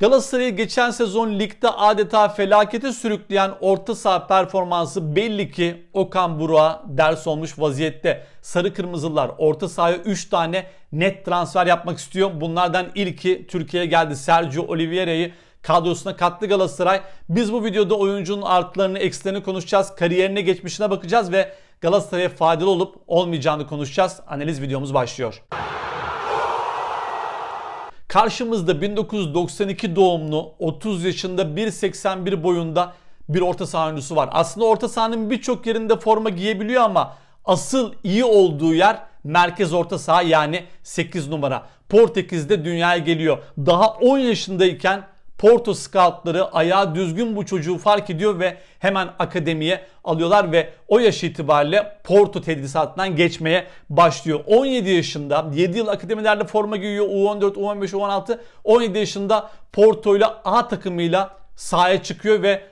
Galatasaray'ı geçen sezon ligde adeta felakete sürükleyen orta saha performansı belli ki Okan Burak'a ders olmuş vaziyette. Sarı Kırmızılar orta sahaya 3 tane net transfer yapmak istiyor. Bunlardan ilki Türkiye'ye geldi. Sergio Oliveira'yı kadrosuna kattı Galatasaray. Biz bu videoda oyuncunun artlarını, eksilerini konuşacağız. Kariyerine, geçmişine bakacağız ve Galatasaray'a faydalı olup olmayacağını konuşacağız. Analiz videomuz başlıyor. Karşımızda 1992 doğumlu 30 yaşında 1.81 boyunda bir orta saha oyuncusu var. Aslında orta sahanın birçok yerinde forma giyebiliyor ama asıl iyi olduğu yer merkez orta saha yani 8 numara. Portekiz'de dünyaya geliyor. Daha 10 yaşındayken Porto scoutları ayağı düzgün bu çocuğu fark ediyor ve hemen akademiye alıyorlar ve o yaş itibariyle Porto tedrisatından geçmeye başlıyor. 17 yaşında 7 yıl akademilerde forma giyiyor U14, U15, U16. 17 yaşında Porto ile A takımıyla sahaya çıkıyor ve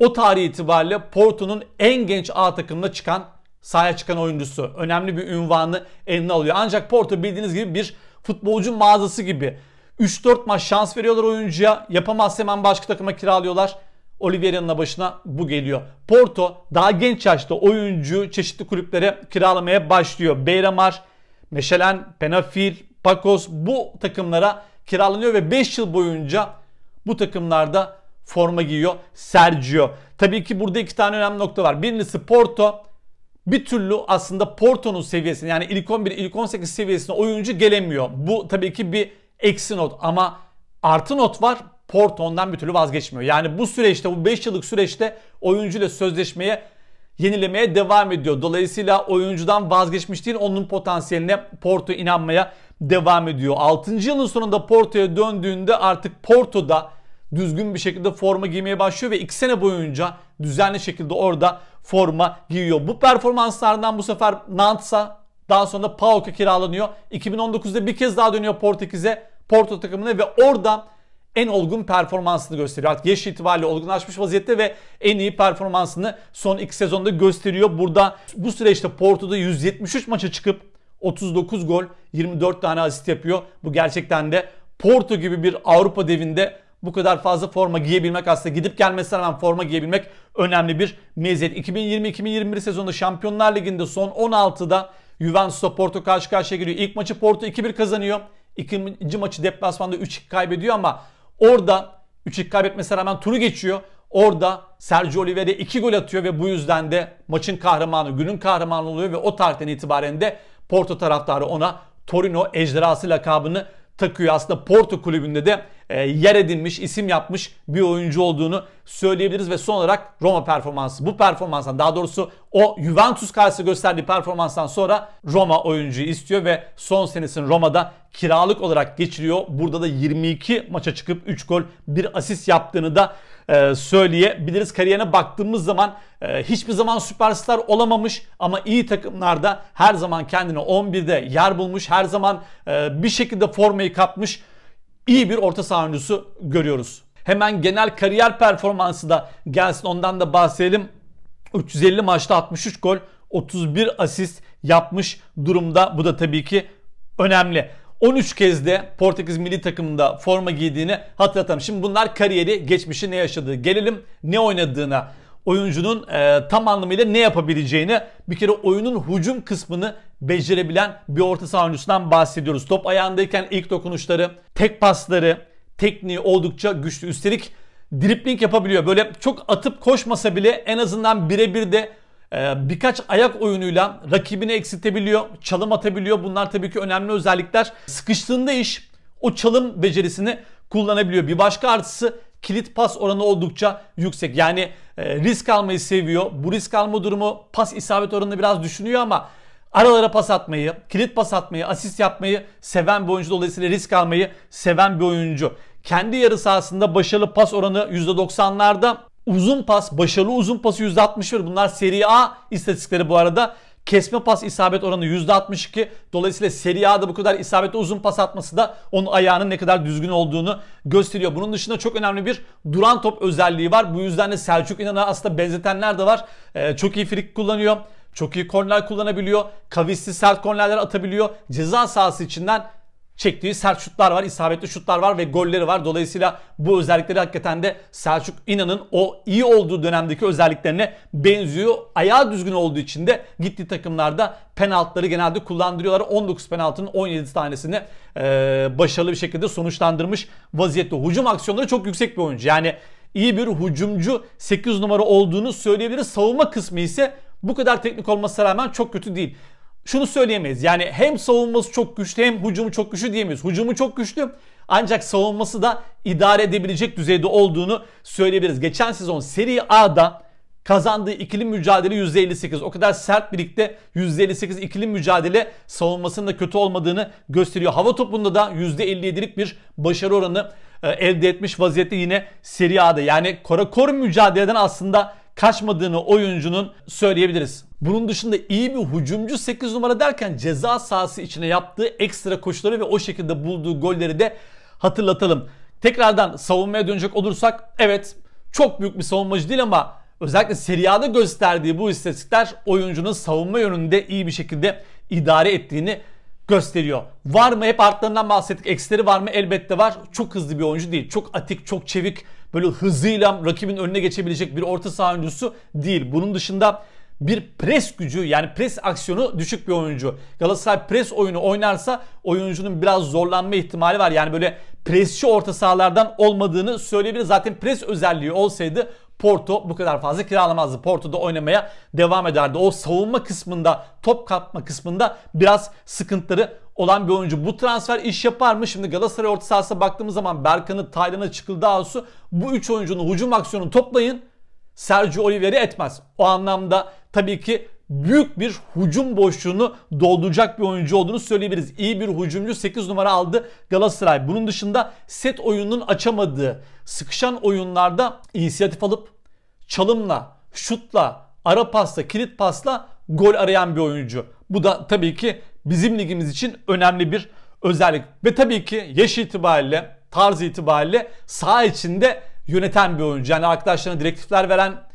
o tarih itibariyle Porto'nun en genç A takımına çıkan sahaya çıkan oyuncusu. Önemli bir ünvanı eline alıyor. Ancak Porto bildiğiniz gibi bir futbolcu mağazası gibi. 3-4 maç şans veriyorlar oyuncuya. Yapamazsa hemen başka takıma kiralıyorlar. Oliveira'nın başına bu geliyor. Porto daha genç yaşta oyuncu çeşitli kulüplere kiralamaya başlıyor. Beyramar, Meşelen, Penafil, Pakos bu takımlara kiralanıyor ve 5 yıl boyunca bu takımlarda forma giyiyor Sergio. Tabii ki burada iki tane önemli nokta var. Birincisi Porto bir türlü aslında Porto'nun seviyesine yani ilk 11 ilk 18 seviyesine oyuncu gelemiyor. Bu tabii ki bir eksi not ama artı not var. Porto ondan bir türlü vazgeçmiyor. Yani bu süreçte bu 5 yıllık süreçte oyuncu ile sözleşmeye yenilemeye devam ediyor. Dolayısıyla oyuncudan vazgeçmiş değil onun potansiyeline Porto inanmaya devam ediyor. 6. yılın sonunda Porto'ya döndüğünde artık Porto'da düzgün bir şekilde forma giymeye başlıyor ve 2 sene boyunca düzenli şekilde orada forma giyiyor. Bu performanslardan bu sefer Nantes'a daha sonra PAOK'a kiralanıyor. 2019'da bir kez daha dönüyor Portekiz'e Porto takımına ve orada en olgun performansını gösteriyor. Artık yaş itibariyle olgunlaşmış vaziyette ve en iyi performansını son iki sezonda gösteriyor. Burada bu süreçte Porto'da 173 maça çıkıp 39 gol 24 tane asist yapıyor. Bu gerçekten de Porto gibi bir Avrupa devinde bu kadar fazla forma giyebilmek aslında gidip gelmesine rağmen forma giyebilmek önemli bir meziyet. 2020-2021 sezonunda Şampiyonlar Ligi'nde son 16'da Juventus'la Porto karşı karşıya geliyor. İlk maçı Porto 2-1 kazanıyor. İkinci maçı deplasmanda 3-2 kaybediyor ama orada 3-2 kaybetmesine rağmen turu geçiyor. Orada Sergio Oliveira 2 gol atıyor ve bu yüzden de maçın kahramanı, günün kahramanı oluyor ve o tarihten itibaren de Porto taraftarı ona Torino ejderhası lakabını takıyor. Aslında Porto kulübünde de e, yer edinmiş, isim yapmış bir oyuncu olduğunu söyleyebiliriz. Ve son olarak Roma performansı. Bu performanstan daha doğrusu o Juventus karşı gösterdiği performanstan sonra Roma oyuncuyu istiyor ve son senesini Roma'da kiralık olarak geçiriyor. Burada da 22 maça çıkıp 3 gol, 1 asist yaptığını da e, söyleyebiliriz. Kariyerine baktığımız zaman e, hiçbir zaman süperstar olamamış ama iyi takımlarda her zaman kendine 11'de yer bulmuş. Her zaman e, bir şekilde formayı kapmış. iyi bir orta saha oyuncusu görüyoruz. Hemen genel kariyer performansı da gelsin ondan da bahsedelim. 350 maçta 63 gol, 31 asist yapmış durumda. Bu da tabii ki önemli. 13 kez de Portekiz milli takımında forma giydiğini hatırlatalım. Şimdi bunlar kariyeri, geçmişi ne yaşadığı. Gelelim ne oynadığına. Oyuncunun e, tam anlamıyla ne yapabileceğini bir kere oyunun hücum kısmını becerebilen bir orta saha oyuncusundan bahsediyoruz. Top ayağındayken ilk dokunuşları, tek pasları, tekniği oldukça güçlü. Üstelik dripling yapabiliyor. Böyle çok atıp koşmasa bile en azından birebir de ee, birkaç ayak oyunuyla rakibini eksiltebiliyor, çalım atabiliyor. Bunlar tabii ki önemli özellikler. Sıkıştığında iş o çalım becerisini kullanabiliyor. Bir başka artısı kilit pas oranı oldukça yüksek. Yani e, risk almayı seviyor. Bu risk alma durumu pas isabet oranını biraz düşünüyor ama aralara pas atmayı, kilit pas atmayı, asist yapmayı seven bir oyuncu. Dolayısıyla risk almayı seven bir oyuncu. Kendi yarı sahasında başarılı pas oranı %90'larda Uzun pas, başarılı uzun pası %61. Bunlar Serie A istatistikleri bu arada. Kesme pas isabet oranı %62. Dolayısıyla Serie A'da bu kadar isabetli uzun pas atması da onun ayağının ne kadar düzgün olduğunu gösteriyor. Bunun dışında çok önemli bir duran top özelliği var. Bu yüzden de Selçuk İnan'a aslında benzetenler de var. Ee, çok iyi frik kullanıyor. Çok iyi korner kullanabiliyor. Kavisli sert kornerler atabiliyor. Ceza sahası içinden çektiği sert şutlar var, isabetli şutlar var ve golleri var. Dolayısıyla bu özellikleri hakikaten de Selçuk İnan'ın o iyi olduğu dönemdeki özelliklerine benziyor. Ayağı düzgün olduğu için de gittiği takımlarda penaltıları genelde kullandırıyorlar. 19 penaltının 17 tanesini e, başarılı bir şekilde sonuçlandırmış vaziyette. Hücum aksiyonları çok yüksek bir oyuncu. Yani iyi bir hücumcu 8 numara olduğunu söyleyebiliriz. Savunma kısmı ise bu kadar teknik olmasına rağmen çok kötü değil şunu söyleyemeyiz. Yani hem savunması çok güçlü hem hücumu çok güçlü diyemeyiz. Hücumu çok güçlü ancak savunması da idare edebilecek düzeyde olduğunu söyleyebiliriz. Geçen sezon Serie A'da kazandığı ikili mücadele %58. O kadar sert birlikte %58 ikili mücadele savunmasının da kötü olmadığını gösteriyor. Hava topunda da %57'lik bir başarı oranı e, elde etmiş vaziyette yine Serie A'da. Yani korakor mücadeleden aslında kaçmadığını oyuncunun söyleyebiliriz. Bunun dışında iyi bir hücumcu 8 numara derken ceza sahası içine yaptığı ekstra koşuları ve o şekilde bulduğu golleri de hatırlatalım. Tekrardan savunmaya dönecek olursak evet çok büyük bir savunmacı değil ama özellikle Serie gösterdiği bu istatistikler oyuncunun savunma yönünde iyi bir şekilde idare ettiğini gösteriyor. Var mı? Hep artlarından bahsettik. Eksileri var mı? Elbette var. Çok hızlı bir oyuncu değil. Çok atik, çok çevik, böyle hızıyla rakibin önüne geçebilecek bir orta saha oyuncusu değil. Bunun dışında bir pres gücü yani pres aksiyonu düşük bir oyuncu. Galatasaray pres oyunu oynarsa oyuncunun biraz zorlanma ihtimali var. Yani böyle presçi orta sahalardan olmadığını söyleyebiliriz. Zaten pres özelliği olsaydı Porto bu kadar fazla kiralamazdı. Porto'da oynamaya devam ederdi. O savunma kısmında, top kapma kısmında biraz sıkıntıları olan bir oyuncu. Bu transfer iş yapar mı? Şimdi Galatasaray orta sahasına baktığımız zaman Berkan'ı, Taylan'ı, Çıkıldağus'u bu 3 oyuncunun hücum aksiyonunu toplayın. Sergio Oliveri etmez. O anlamda tabii ki büyük bir hücum boşluğunu dolduracak bir oyuncu olduğunu söyleyebiliriz. İyi bir hücumcu 8 numara aldı Galatasaray. Bunun dışında set oyununun açamadığı sıkışan oyunlarda inisiyatif alıp çalımla, şutla, ara pasla, kilit pasla gol arayan bir oyuncu. Bu da tabii ki bizim ligimiz için önemli bir özellik. Ve tabii ki yaş itibariyle, tarz itibariyle saha içinde yöneten bir oyuncu. Yani arkadaşlarına direktifler veren,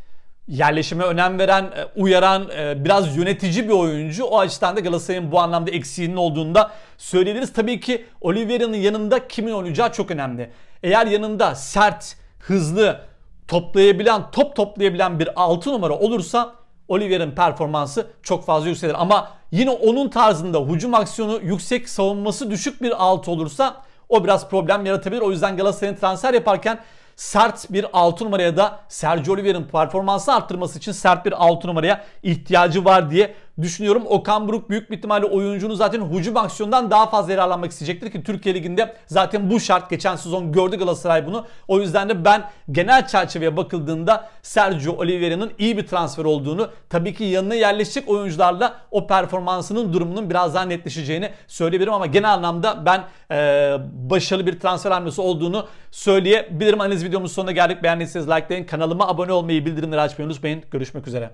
yerleşime önem veren, e, uyaran, e, biraz yönetici bir oyuncu. O açıdan da Galatasaray'ın bu anlamda eksiğinin da söyleyebiliriz. Tabii ki Oliveira'nın yanında kimin oynayacağı çok önemli. Eğer yanında sert, hızlı, toplayabilen, top toplayabilen bir 6 numara olursa Oliver'in performansı çok fazla yükselir. Ama yine onun tarzında hücum aksiyonu yüksek, savunması düşük bir 6 olursa o biraz problem yaratabilir. O yüzden Galatasaray'ın transfer yaparken sert bir 6 numaraya da Sergio Oliveira'nın performansı arttırması için sert bir 6 numaraya ihtiyacı var diye düşünüyorum. Okan Buruk büyük bir ihtimalle oyuncunun zaten hücum aksiyondan daha fazla yararlanmak isteyecektir ki Türkiye Ligi'nde zaten bu şart geçen sezon gördü Galatasaray bunu. O yüzden de ben genel çerçeveye bakıldığında Sergio Oliveira'nın iyi bir transfer olduğunu tabii ki yanına yerleşecek oyuncularla o performansının durumunun biraz daha netleşeceğini söyleyebilirim ama genel anlamda ben e, başarılı bir transfer hamlesi olduğunu söyleyebilirim. Analiz videomuzun sonuna geldik. Beğendiyseniz likeleyin. Kanalıma abone olmayı, bildirimleri açmayı unutmayın. Görüşmek üzere.